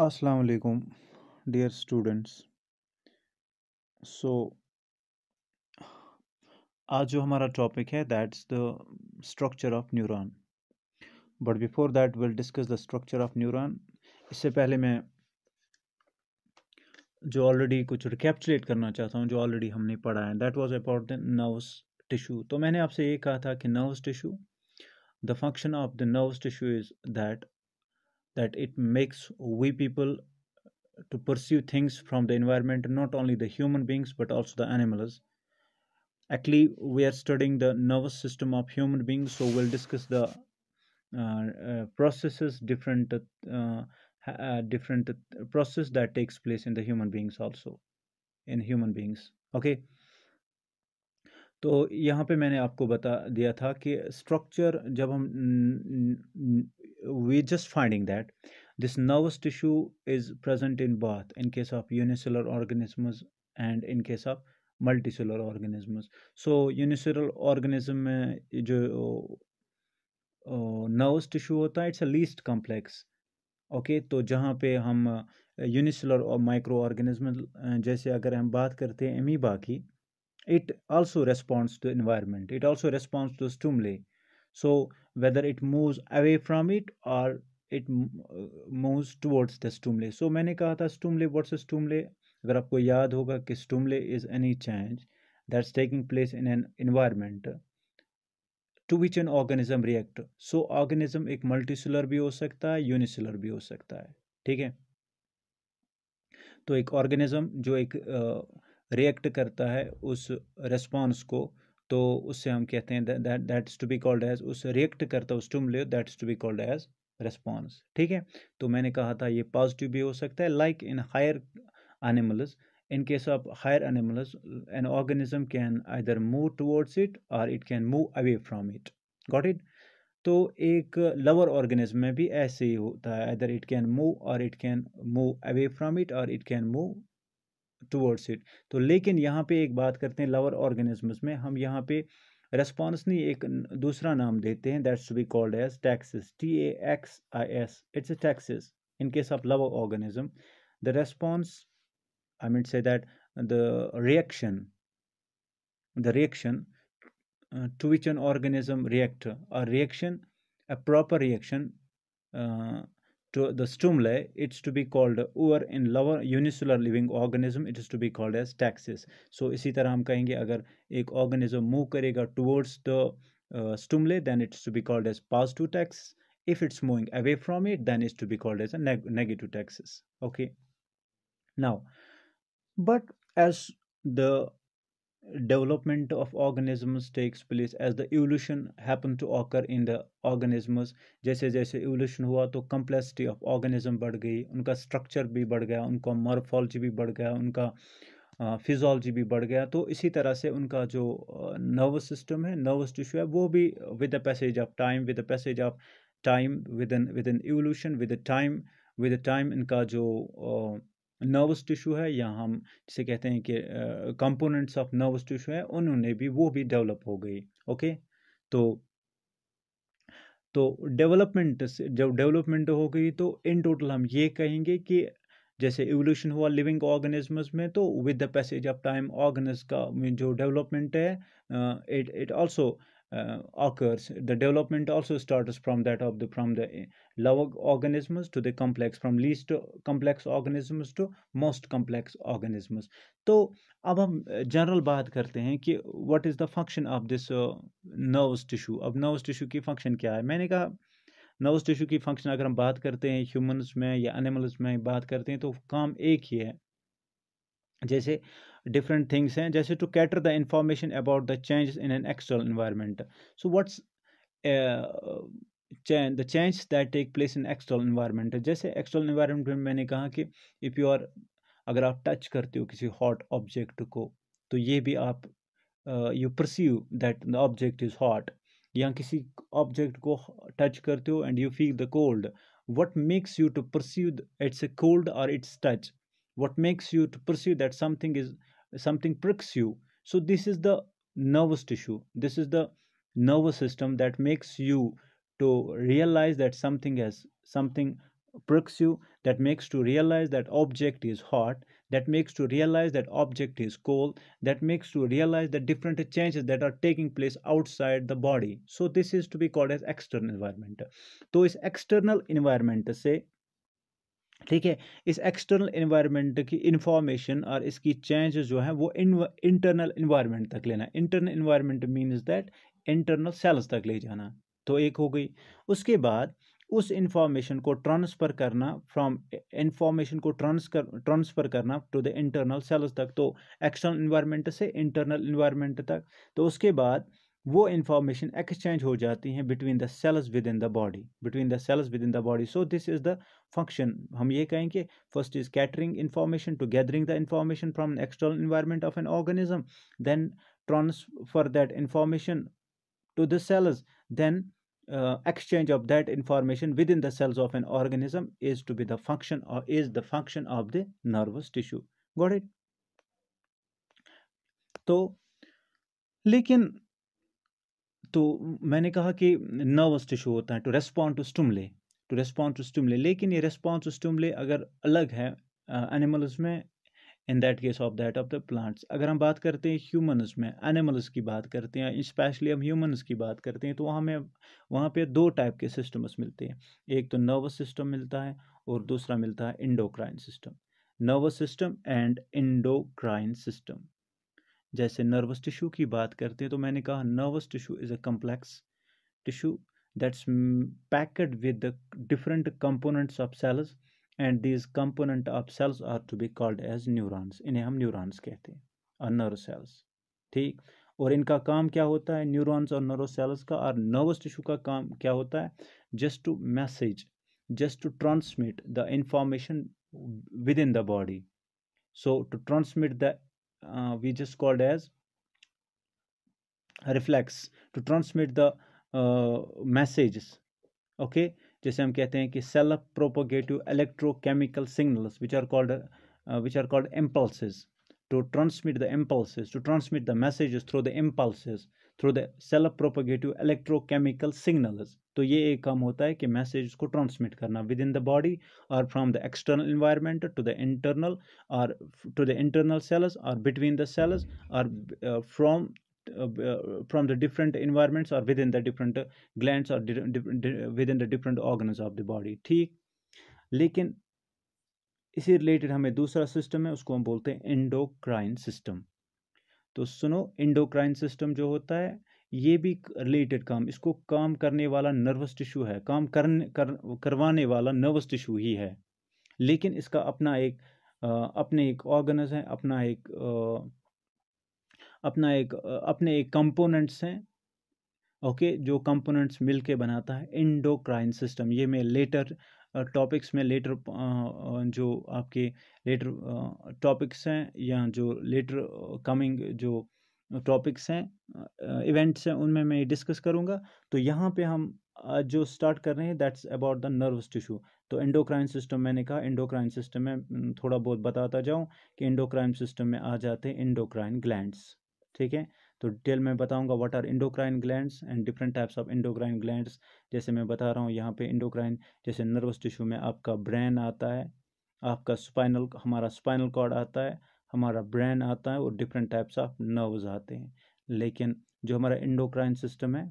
अस्सलाम वालेकुम dear students so आज जो हमारा टॉपिक है that's the structure of neuron but before that will discuss the structure of neuron इससे पहले मैं जो ऑलरेडी कुछ रिकैप्चुलेट करना चाहता हूँ जो ऑलरेडी हमने पढ़ा है that was about the nerves tissue तो मैंने आपसे ये कहा था कि nerves tissue the function of the nerves tissue is that that it makes we people to perceive things from the environment not only the human beings but also the animals actually we are studying the nervous system of human beings so we'll discuss the uh, uh, processes different uh, uh, different process that takes place in the human beings also in human beings okay तो यहाँ पे मैंने आपको बता दिया था कि structure जब हम we're just finding that this nervous tissue is present in both in case of unicellular organisms and in case of multicellular organisms so unicellular organism uh, nervous tissue hota, it's a least complex okay to jahan pe hum unicellular microorganism uh, jaise agar hum baat amoeba ki it also responds to environment it also responds to stimuli so whether it move away from it और it move towards the stimuli so मैंने कहा था स्टूमले what's स्टूमले अगर आपको याद होगा कि stimuli is any change that taking place in an environment to which an organism react so organism एक मल्टीसुलर भी हो सकता है यूनिसुलर भी हो सकता है ठीक है तो एक ऑर्गेनिज्म जो एक रिएक्ट uh, करता है उस रेस्पॉन्स को तो उससे हम कहते हैं that's to be called as उस रिएक्ट करता उस stimulate that's to be called as response ठीक है तो मैंने कहा था ये पॉजिटिव भी हो सकता है like in higher animals in case of higher animals an organism can either move towards it और it can move away from it got it तो एक लवर ऑर्गेनिज्म में भी ऐसे ही होता है आइदर इट कैन मूव और it can move away from it और it can move towards it तो लेकिन यहाँ पे एक बात करते हैं लवर ऑर्गेनिजम्स में हम यहाँ पे रेस्पॉन्स नहीं एक दूसरा नाम देते हैं that's be called as taxis T A X I S it's a taxis in case of lower organism the response I mean say that the reaction the reaction to which an organism react और reaction a proper reaction to the stumle it's to be called or in lower unicellular living organism it is to be called as taxis so इसी तरह हम कहेंगे अगर एक organism move करेगा towards the uh, stumle then it's to be called as positive taxis if it's moving away from it then it's to be called as a neg negative taxis okay now but as the development of organisms takes place as the evolution happen to occur in the organisms जैसे जैसे evolution हुआ तो complexity of organism बढ़ गई उनका structure भी बढ़ गया उनका morphology भी बढ़ गया उनका फिजोलॉजी भी बढ़ गया तो इसी तरह से उनका जो नर्वस सिस्टम है नर्वस टिश्यू है वो भी with the passage of time with the passage of time within within evolution with the time with the time इनका जो नर्वस टिशू है या हम जिसे कहते हैं कि कंपोनेंट्स ऑफ नर्वस टिशू है उन्होंने भी वो भी डेवलप हो गई ओके तो तो डेवलपमेंट जब डेवलपमेंट हो गई तो इन टोटल हम ये कहेंगे कि जैसे एवोल्यूशन हुआ लिविंग ऑर्गेनिजम्स में तो with the passage of time organism का जो डेवलपमेंट है it it also uh, occurs the development also starts from that of the from the lower organisms to the complex from least complex organisms to most complex organisms तो अब हम general बात करते हैं कि what is the function of this nerves tissue अब nerves tissue की function क्या है मैंने कहा नर्व्स टिशू की फंक्शन अगर हम बात करते हैं ह्यूमंस में या एनिमल्स में बात करते हैं तो काम एक ही है जैसे different things हैं जैसे to cater the information about the changes in an external environment so what's uh, change the that take place in external environment जैसे external environment में मैंने कहा कि if you are अगर touch टच करते हो किसी हॉट ऑब्जेक्ट to तो ये भी आप uh, you perceive that the object is hot या किसी ऑब्जेक्ट को touch, करते you and you feel the cold what makes you to perceive it's a cold or it's touch what makes you to perceive that something is something pricks you so this is the nervous tissue this is the nervous system that makes you to realize that something has something pricks you that makes to realize that object is hot that makes to realize that object is cold that makes to realize the different changes that are taking place outside the body so this is to be called as external environment So is external environment say. ठीक है इस external environment की information और इसकी change जो है वो internal environment तक लेना internal environment means that internal cells तक ले जाना तो एक हो गई उसके बाद उस इन्फॉर्मेशन को ट्रांसफ़र करना फ्रॉम इन्फॉर्मेशन को ट्रांसकर ट्रांसफ़र करना टू द इंटरनल सेल्स तक तो एक्सटर्नल इन्वायरमेंट से इंटरनल इन्वायरमेंट तक तो उसके बाद वो इन्फॉर्मेशन एक्सचेंज हो जाती हैं between the cells within the body between the cells within the body so this is the function हम ये कहेंगे first is catering information to gathering the information from an external environment of an organism then transfer that information to the cells then of that information within the cells of an organism is to be the function और is the function of the nervous tissue got it तो लेकिन तो मैंने कहा कि nervous tissue होता है to respond to stimuli to respond to stimuli लेकिन ये रेस्पॉन्ड टू स्टुमले अगर अलग है एनिमल्स uh, में in that case of that of the plants अगर हम बात करते हैं ह्यूमन्स में एनिमल्स की बात करते हैं स्पेशली हम ह्यूमन्स की बात करते हैं तो वहाँ में वहाँ पे दो टाइप के सिस्टम्स मिलते हैं एक तो नर्वस सिस्टम मिलता है और दूसरा मिलता है endocrine system nervous system and endocrine system जैसे नर्वस टिशू की बात करते हैं तो मैंने कहा nervous tissue is a complex tissue that's packed with the different components of cells and these component of cells are to be called as neurons इन्हें हम न्यूरॉन्स कहते हैं और नर्व सेल्स ठीक और इनका काम क्या होता है न्यूरॉन्स और नर्व सेल्स का और नर्वस टिशू का काम क्या होता है just to message just to transmit the information within the body so to transmit the uh, we just called as reflex to transmit the messages okay जैसे हम कहते हैं कि self propagative electrochemical signals which are called which are called impulses to transmit the impulses to transmit the messages through the impulses through the self propagative electrochemical signals तो ये एक काम होता है कि मैसेज को ट्रांसमिट करना विद इन द बॉडी और from the external environment to the internal और टू द इंटरनल सेल्स और बिटवीन द सेल्स और from from the different environments और within the different gland और within the different different of the body ठीक लेकिन इसी related हमें दूसरा सिस्टम है उसको हम बोलते हैं इंडोक्राइन सिस्टम तो सुनो इंडोक्राइन सिस्टम जो होता है ये भी रिलेटेड काम इसको काम करने वाला नर्वस टिश्यू है काम करने कर, करवाने वाला नर्वस टिश्यू ही है लेकिन इसका अपना एक अपने एक ऑर्गनस हैं अपना एक अपना एक अपने एक कंपोनेंट्स हैं ओके जो कंपोनेंट्स मिलके बनाता है इंडोक्राइन सिस्टम ये मैं लेटर टॉपिक्स में लेटर जो आपके लेटर टॉपिक्स हैं या जो लेटर कमिंग जो टॉपिक्स हैं इवेंट्स हैं उनमें मैं ये डिस्कस करूँगा तो यहाँ पे हम आज जो स्टार्ट कर रहे हैं that's about the nervous tissue तो इंडोक्राइन सिस्टम मैंने कहा इंडोक्राइन सिस्टम में थोड़ा बहुत बताता जाऊँ कि इंडोक्राइन सिस्टम में आ जाते हैं इंडोक्राइन ग्लैंड्स ठीक है तो डिटेल में बताऊंगा what are endocrine glands and different types of endocrine glands जैसे मैं बता रहा हूँ यहाँ पे इंडोक्राइन जैसे नर्वस टिश्यू में आपका ब्रेन आता है आपका स्पाइनल हमारा स्पाइनल कॉर्ड आता है हमारा ब्रेन आता है और डिफरेंट टाइप्स ऑफ नर्व्स आते हैं लेकिन जो हमारा इंडोक्राइन सिस्टम है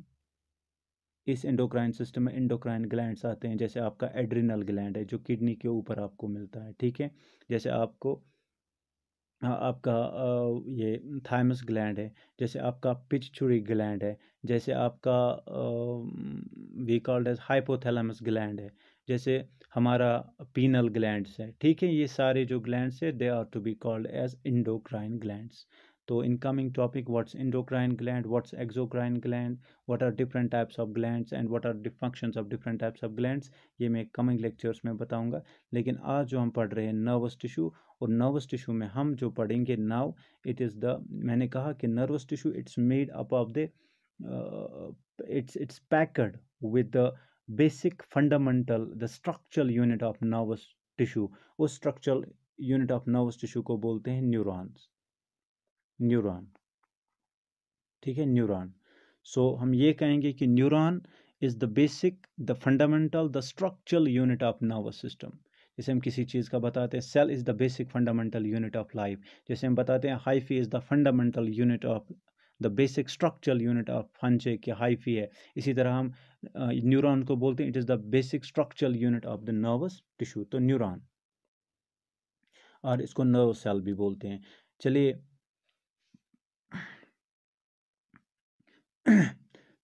इस इंडोक्राइन सिस्टम में इंडोक्राइन ग्लैंड्स आते हैं जैसे आपका एड्रिनल ग्लैंड है जो किडनी के ऊपर आपको मिलता है ठीक है जैसे आपको हाँ, आपका ये थाइमस ग्लैंड है जैसे आपका पिच छुरी ग्लैंड है जैसे आपका we called as hypothalamus gland है जैसे हमारा पीनल ग्लैंड्स है ठीक है ये सारे जो ग्लैंड्स है they are to be called as endocrine gland तो incoming topic what's endocrine gland what's exocrine gland what are different types of glands and what are functions of different types of glands ये मैं coming lectures में बताऊंगा लेकिन आज जो हम पढ़ रहे हैं नर्वस टिश्यू और नर्वस टिश्यू में हम जो पढ़ेंगे नाव इट इज़ द मैंने कहा कि nervous tissue it's made up of the it's it's packed with the basic fundamental the structural unit of nervous tissue उस structural unit of nervous tissue को बोलते हैं न्यूरॉन्स न्यूरॉन ठीक है neuron सो so, हम ये कहेंगे कि neuron is the basic the fundamental the structural unit of nervous system जैसे हम किसी चीज़ का बताते हैं cell is the basic fundamental unit of life जैसे हम बताते हैं hyphae is the fundamental unit of the basic structural unit of fungi है कि हाइफी है इसी तरह हम न्यूरॉन को बोलते हैं it is the basic structural unit of the nervous tissue तो न्यूरॉन और इसको नर्व सेल भी बोलते हैं चलिए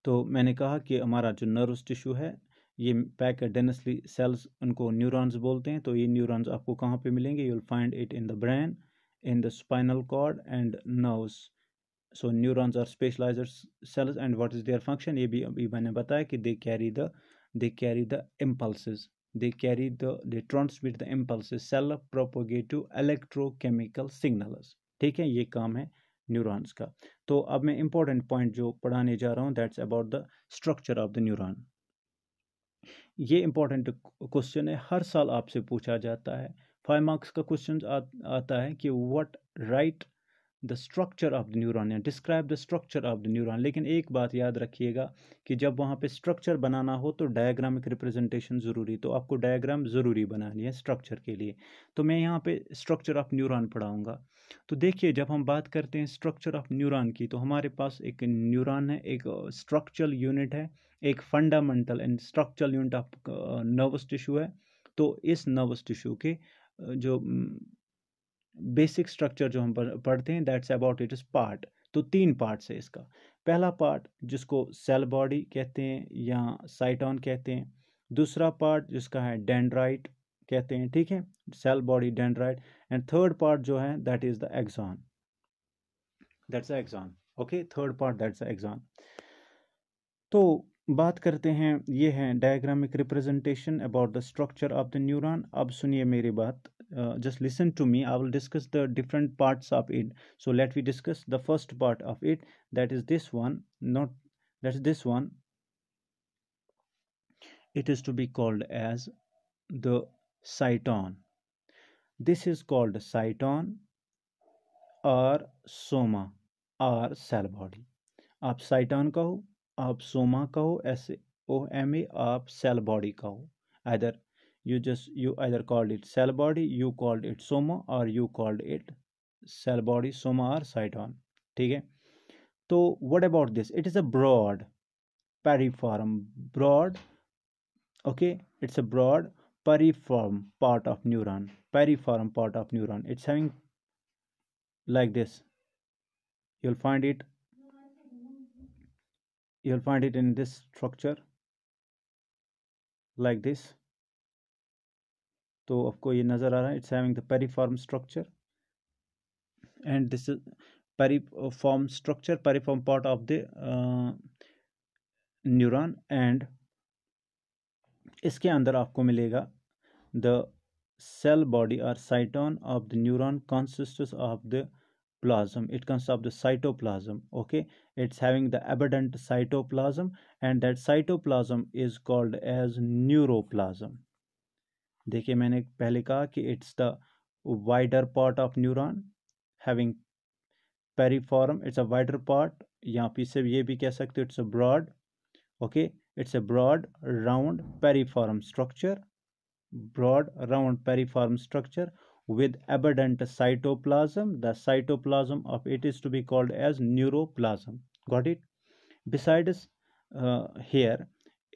तो मैंने कहा कि हमारा जो नर्वस टिश्यू है ये पैक डेनसली सेल्स उनको न्यूरॉन्स बोलते हैं तो ये न्यूरॉन्स आपको कहाँ पे मिलेंगे you will find it in the brain in the spinal cord and nerves so neurons are specialise cells and what is their function ये भी अभी मैंने बताया कि they carry the they carry the impulse they carry the they transmit the impulse cell propagative electrochemical signal ठीक है ये काम है न्यूरॉन्स का तो अब मैं इम्पोर्टेंट पॉइंट जो पढ़ाने जा रहा हूँ that's about the structure of the neuron ये इम्पोर्टेंट क्वेश्चन है हर साल आपसे पूछा जाता है फाइव मार्क्स का क्वेश्चन आता है कि what write the structure of the neuron या describe the structure of the neuron लेकिन एक बात याद रखिएगा कि जब वहाँ पे स्ट्रक्चर बनाना हो तो डायग्रामिक रिप्रेजेंटेशन ज़रूरी तो आपको डायग्राम ज़रूरी बनानी है स्ट्रक्चर के लिए तो मैं यहाँ पे स्ट्रक्चर ऑफ न्यूरॉन पढ़ाऊँगा तो देखिए जब हम बात करते हैं स्ट्रक्चर ऑफ न्यूरॉन की तो हमारे पास एक न्यूरॉन है एक स्ट्रक्चरल यूनिट है एक fundamental and structural unit of nervous tissue है तो इस नर्वस टिश्यू के जो बेसिक स्ट्रक्चर जो हम पढ़ते हैं that's about it is part तो तीन पार्ट्स है इसका पहला पार्ट जिसको सेल बॉडी कहते हैं या साइटॉन कहते हैं दूसरा पार्ट जिसका है डेंड्राइट कहते हैं ठीक है cell body dendrite and third part जो है that is the axon that's axon okay third part that's axon तो बात करते हैं ये है diagrammatic representation about the structure of the neuron अब सुनिए मेरी बात uh, just listen to me i will discuss the different parts of it so let me discuss the first part of it that is this one not that's this one it is to be called as the cyton this is called cyton or soma or cell body आप cyton कहो आप soma कहो ऐसे O M A आप cell body कहो either you just you either called it cell body you called it soma or you called it cell body soma or cyton Okay. So what about this it is a broad periform broad okay it's a broad periform part of neuron periform part of neuron it's having like this you'll find it you'll find it in this structure like this तो आपको ये नज़र आ रहा है it's having the pyriform structure and this is pyriform structure pyriform part of the neuron and इसके अंदर आपको मिलेगा the cell body or cyton of the neuron consist of the plasm it consists of the cytoplasm okay it's having the abundant cytoplasm and that cytoplasm is called as neuroplasm देखिए मैंने पहले कहा कि it's the wider part of neuron having pyriform it's a wider part या फिर से ये भी कह सकते हो it's a broad okay it's a broad round pyriform structure broad round pyriform structure with abundant cytoplasm the cytoplasm of it is to be called as neuroplasm got it besides here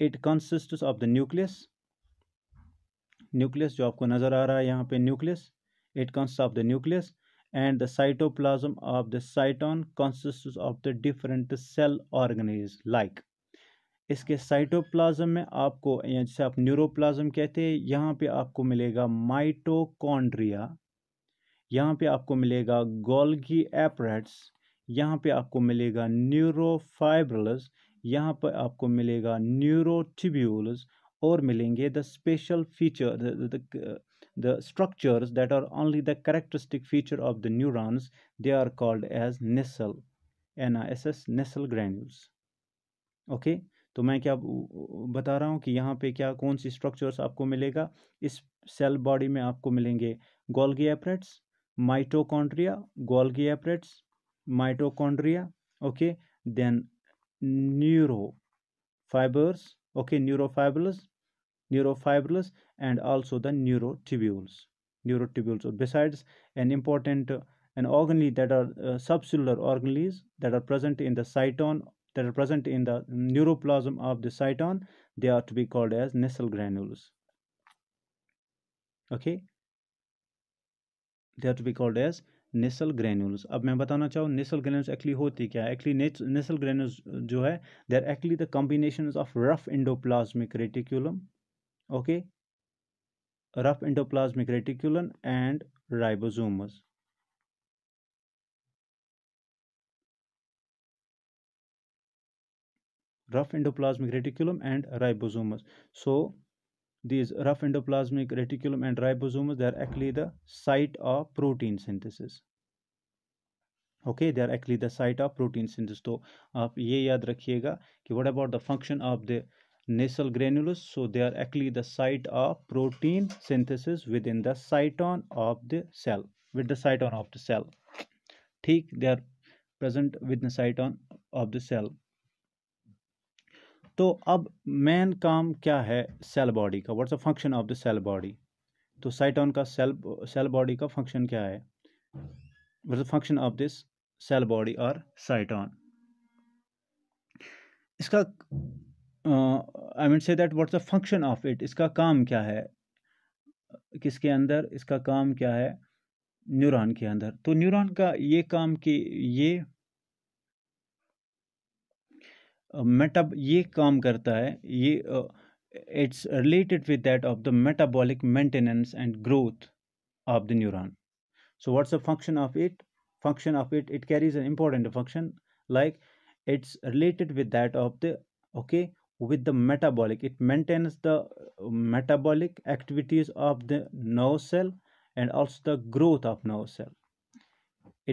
it consist of the nucleus nucleus जो आपको नज़र आ रहा है यहाँ पे nucleus it consists of the nucleus and the cytoplasm of the cyton consists of the different cell organelles like इसके cytoplasm में आपको जैसे आप न्यूरोप्लाज्म कहते हैं यहाँ पे आपको मिलेगा माइटोकॉन्ड्रिया यहाँ पे आपको मिलेगा गोल्गी एपरेट्स यहाँ पे आपको मिलेगा न्यूरोफाइब्रल्स यहाँ पे आपको मिलेगा न्यूरोटिब्यूल्स और मिलेंगे the special feature the that are only the characteristic feature of the feature they are called as Nissl N I S S Nissl granules okay तो मैं क्या बता रहा हूँ कि यहाँ पे क्या कौन सी स्ट्रक्चर्स आपको मिलेगा इस सेल बॉडी में आपको मिलेंगे Golgi apparatus mitochondria Golgi apparatus mitochondria okay then neuro fibers okay neurofibrils neurofibrils and also the neurotubules neurotubules besides an important uh, an organelle that are uh, subcellular organelles that are present in the cyton that are present in the neuroplasm of the cyton they are to be called as nasal granules okay they are to be called as Nissl granules अब मैं बताना चाहूँ नेसल granules actually होती क्या Actually, actually granules, granules uh, जो they are actually the combinations of rough endoplasmic reticulum okay rough endoplasmic reticulum and ribosomes rough endoplasmic reticulum and ribosomes so these rough endoplasmic reticulum and ribosomes they are actually the site of protein synthesis okay they are actually the site of protein synthesis so what about the function of the nasal granules so they are actually the site of protein synthesis within the cyton of the cell with the cyton of the cell ठीक they are present within the cyton of the cell तो अब main काम क्या है cell body का what's the function of the cell body तो cyton का cell cell body का फंक्शन क्या है what's the function of this cell body और साइटॉन इसका I mean say that what's the function of it इसका काम क्या है किसके अंदर इसका काम क्या है न्यूरॉन के अंदर तो न्यूरॉन का ये काम कि ये मेटब ये काम करता है ये it's related with that of the metabolic maintenance and growth of the neuron so what's a function of it function of it it carries an important function like it's related with that of the okay with the metabolic it maintains the metabolic activities of the nerve cell and also the growth of nerve cell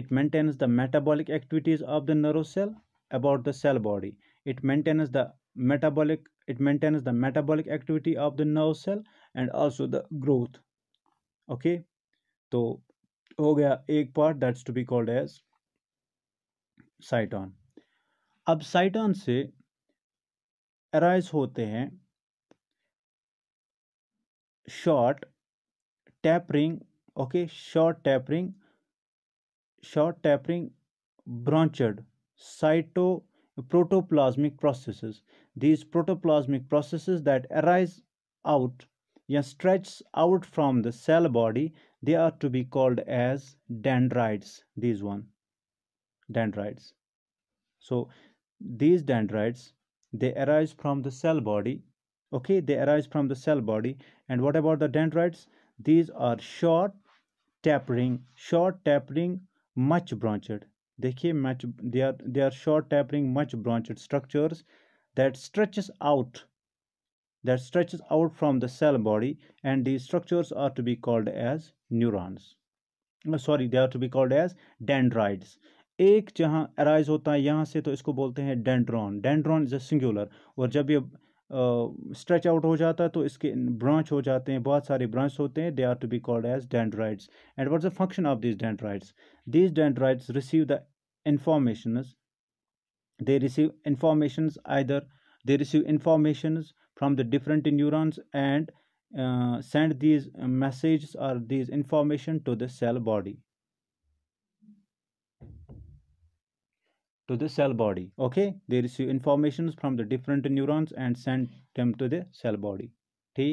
it maintains the metabolic activities of the nerve cell about the cell body it maintains the metabolic it maintains the metabolic activity of the nerve cell and also the growth okay तो हो गया ek part that's to be called as cyton ab cyton se arise होते हैं short tapering okay short tapering short tapering branched cyto protoplasmic process these protoplasmic process that arise out या stretch out from the cell body they are to be called as dendrites these one dendrites so these dendrites they arise from the cell body okay they arise from the cell body and what about the dendrites these are short tapering short tapering much branched देखिए much they are they are short tapering much branched structures that stretches out that stretches out from the cell body and these structures are to be called as neurons uh, sorry they are to be called as dendrites एक जहाँ arise होता है यहाँ से तो इसको बोलते हैं dendron dendron is a singular और जब ये स्ट्रेच आउट हो जाता है तो इसके ब्रांच हो जाते हैं बहुत सारे ब्रांच होते हैं they are to be called as dendrites and what the function of this dendrites this dendrites receive the information they receive information either they receive information from the different neurons and send these message or these information to the cell body to the cell body okay they receive informations from the different neurons and send them to the cell body okay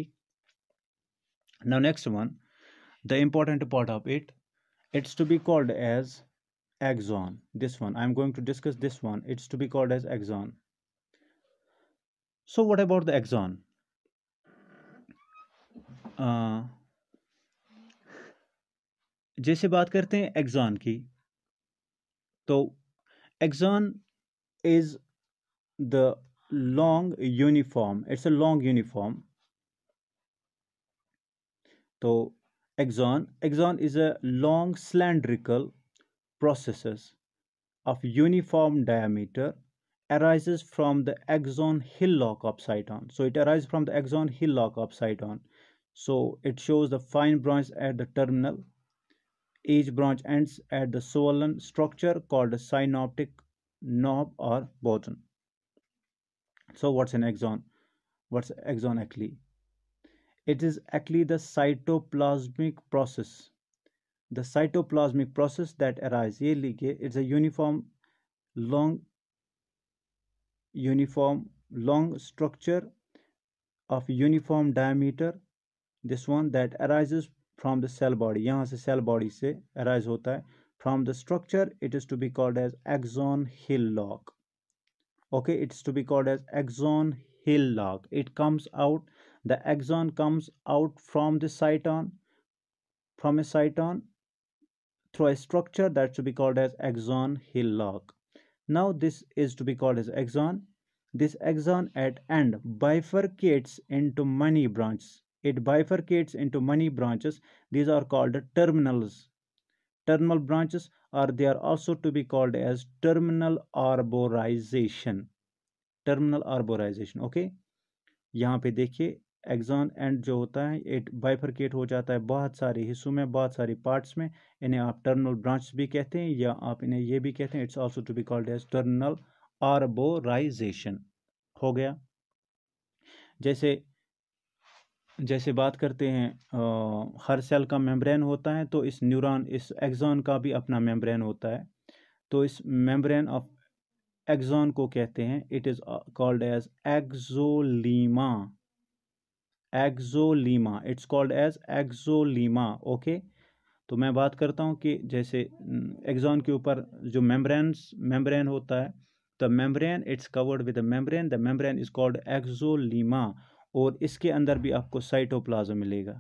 now next one the important part of it it's to be called as axon this one i am going to discuss this one it's to be called as axon so what about the axon uh, जैसे बात करते हैं Exxon की तो Axon is the long uniform. It's a long uniform. So axon, axon is a long cylindrical processes of uniform diameter arises from the axon hillock upsidon. So it arises from the axon hillock upsidon. So it shows the fine branch at the terminal each branch ends at the swollen structure called a synoptic knob or button. So what's an axon? What's exon actually? It is actually the cytoplasmic process. The cytoplasmic process that arises it's a uniform long uniform long structure of uniform diameter this one that arises from the cell body, यहाँ से cell body से arise होता From the structure, it is to be called as axon as axon okay it's to be called as axon hill lock it comes out the axon comes out from the cyton from a cyton through a structure that's to be called as axon hill lock now this is to be called as axon this axon at end bifurcates into many branches It bifurcates into many branches. These are called terminals. Terminal branches or they are also to be called as terminal arborization. Terminal arborization, okay? यहाँ पे देखिए Exxon and जो होता है it bifurcate हो जाता है बहुत सारे हिस्सों में बहुत सारे पार्ट्स में इन्हें आप टर्मिनल ब्रांच भी कहते हैं या आप इन्हें ये भी कहते हैं it's also to be called as terminal arborisation हो गया जैसे जैसे बात करते हैं आ, हर सेल का मेम्ब्रेन होता है तो इस न्यूरॉन इस एग्जॉन का भी अपना मेम्ब्रेन होता है तो इस मेम्ब्रेन ऑफ एग्जॉन को कहते हैं it is called as axolemma axolemma it's called as axolemma okay तो मैं बात करता हूँ कि जैसे एग्जॉन के ऊपर जो मेम्ब्रेन मेम्ब्रेन होता है the membrane it's covered with the membrane the membrane is called axolemma और इसके अंदर भी आपको साइटोप्लाज्म मिलेगा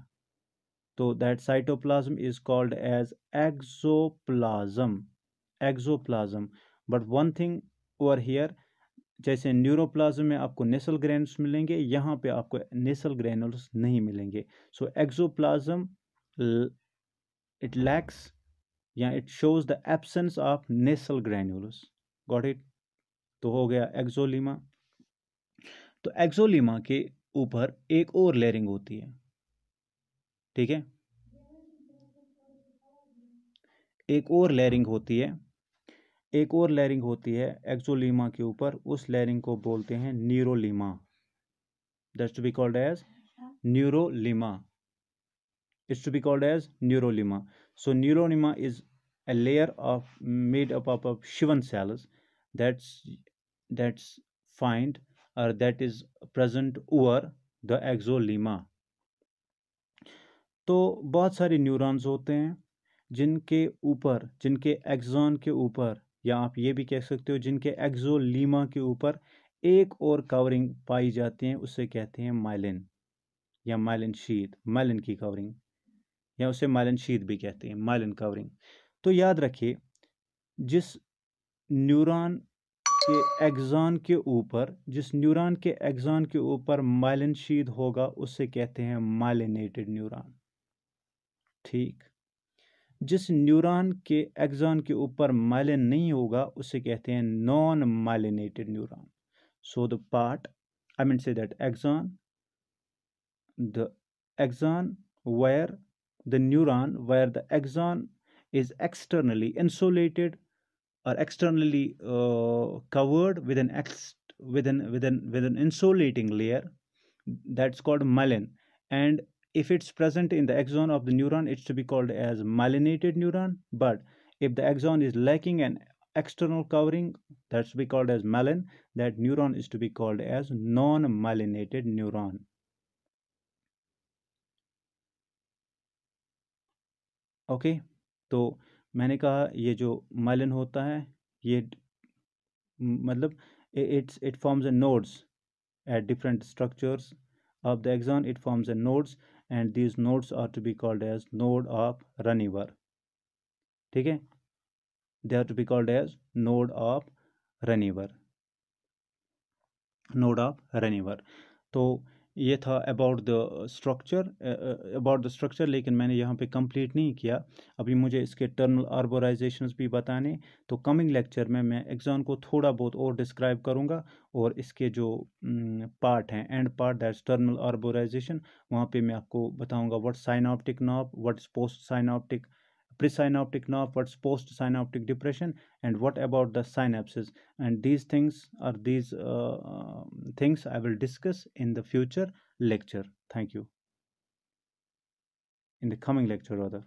तो that cytoplasm is called as axoplasm axoplasm but one thing over here जैसे न्यूरोप्लाज्म में आपको नेसल ग्रेनुल्स मिलेंगे यहाँ पे आपको नेसल ग्रेनुल्स नहीं मिलेंगे सो एक्जोप्लाज्म इट लैक्स या it shows the absence of Nissl granules got it तो हो गया एक्जोलीमा तो एक्जोलीमा के ऊपर एक और लेयरिंग होती है ठीक है एक और लेयरिंग होती है एक और लेयरिंग होती है एक्सोलीमा के ऊपर उस लेयरिंग को बोलते हैं neurilemma that's to be called as neurilemma it's to be called as neurilemma so neurilemma is a layer of made up of Schwann cells that's that's find uh, that is present over the exolema तो बहुत सारे neurons होते हैं जिनके ऊपर जिनके Exxon के ऊपर या आप ये भी कह सकते हो जिनके एक्जोलीमा के ऊपर एक और कवरिंग पाई जाती है उसे कहते हैं माइलिन या माइलिन शीत माइलिन की कवरिंग या उसे माइलिन शीत भी कहते हैं माइलिन कवरिंग तो याद रखिए जिस न्यूरॉन के एग्जान के ऊपर जिस न्यूरॉन के एग्जान के ऊपर माइलिन शीद होगा उसे कहते हैं माइलिनेटेड न्यूरॉन ठीक जिस न्यूरॉन के एग्जान के ऊपर माइलिन नहीं होगा उसे कहते हैं non myelinated neuron so the part I mean say that axon the axon where the neuron where the axon is externally insulated are externally uh, covered with an ex- with an with an with an insulating layer that's called myelin. and if it's present in the axon of the neuron it's to be called as myelinated neuron but if the axon is lacking an external covering that's to be called as myelin that neuron is to be called as non myelinated neuron okay so मैंने कहा ये जो मलिन होता है ये मतलब it's it forms a nodes at different structures of the axon it forms a nodes and these nodes are to be called as node of Ranvier ठीक है they are to be called as node of Ranvier node of Ranvier तो ये था about the structure about the structure लेकिन मैंने यहाँ पे complete नहीं किया अभी मुझे इसके टर्नल आर्बोराइजेशन भी बताने तो कमिंग लेक्चर में मैं एग्जाम को थोड़ा बहुत और डिस्क्राइब करूँगा और इसके जो पार्ट हैं end part that's terminal arborisation वहाँ पे मैं आपको बताऊँगा what synaptic knob what is post synaptic presynaptic nerve what's postsynaptic depression and what about the synapses and these things are these uh, um, things i will discuss in the future lecture thank you in the coming lecture rather